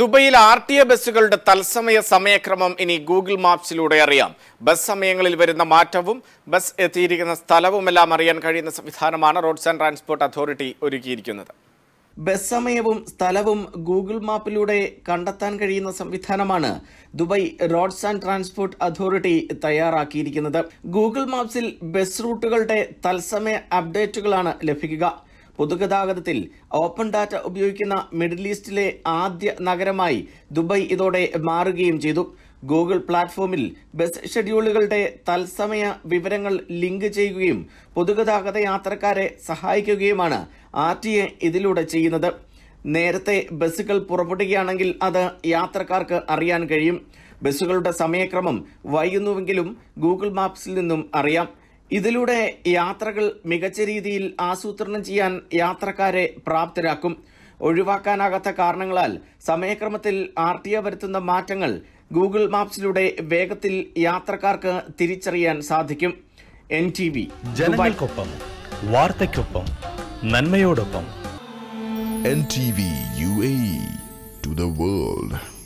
ദുബൈയിൽ R T A ബസ്സുകളുടെ തത്സമയ സമയക്രമം ഇനി ഗൂഗിൾ മാപ്സിലൂടെ അറിയാം ബസ് സമയങ്ങളിൽ വരുന്ന മാറ്റവും ബസ് എത്തിയിരിക്കുന്ന സ്ഥലവുമെല്ലാം അറിയാൻ കഴിയുന്ന സംവിധാനമാണ് റോഡ്സ് ആൻഡ് ട്രാൻസ്പോർട്ട് അതോറിറ്റി ഒരുക്കിയിരിക്കുന്നത് ബസ് സമയവും സ്ഥലവും ഗൂഗിൾ മാപ്പിലൂടെ കണ്ടെത്താൻ കഴിയുന്ന സംവിധാനമാണ് Dubai roads and transport authority തയ്യാറാക്കിയിരിക്കുന്നത് ഗൂഗിൾ മാപ്സിൽ ബസ് റൂട്ടുകളുടെ തത്സമയ അപ്ഡേറ്റുകളാണ് ലഭിക്കുക പൊതുഗതാഗതത്തിൽ ഓപ്പൺ ഡാറ്റ ഉപയോഗിക്കുന്ന മിഡിൽ ഈസ്റ്റിലെ ആദ്യ നഗരമായി ദുബായ് ഇതോടെ മാറുകയും ചെയ്തു ഗൂഗിൾ പ്ലാറ്റ്ഫോമിൽ ബസ് ഷെഡ്യൂളുകളുടെ തത്സമയ വിവരങ്ങൾ ലിങ്ക് ചെയ്യുകയും പൊതുഗതാഗത യാത്രക്കാരെ സഹായിക്കുകയുമാണ് ആർ ടി എ ഇതിലൂടെ ചെയ്യുന്നത് നേരത്തെ ബസ്സുകൾ പുറപ്പെടുകയാണെങ്കിൽ അത് യാത്രക്കാർക്ക് അറിയാൻ കഴിയും ബസ്സുകളുടെ സമയക്രമം വൈകുന്നുവെങ്കിലും ഗൂഗിൾ മാപ്സിൽ നിന്നും അറിയാം ഇതിലൂടെ യാത്രകൾ മികച്ച രീതിയിൽ ആസൂത്രണം ചെയ്യാൻ യാത്രക്കാരെ പ്രാപ്തരാക്കും ഒഴിവാക്കാനാകാത്ത കാരണങ്ങളാൽ സമയക്രമത്തിൽ ആർ ടി വരുത്തുന്ന മാറ്റങ്ങൾ ഗൂഗിൾ മാപ്സിലൂടെ വേഗത്തിൽ യാത്രക്കാർക്ക് തിരിച്ചറിയാൻ സാധിക്കും എൻ ടി വി ജനങ്ങൾക്കൊപ്പം വാർത്തയ്ക്കൊപ്പം നന്മയോടൊപ്പം N T V U A to the world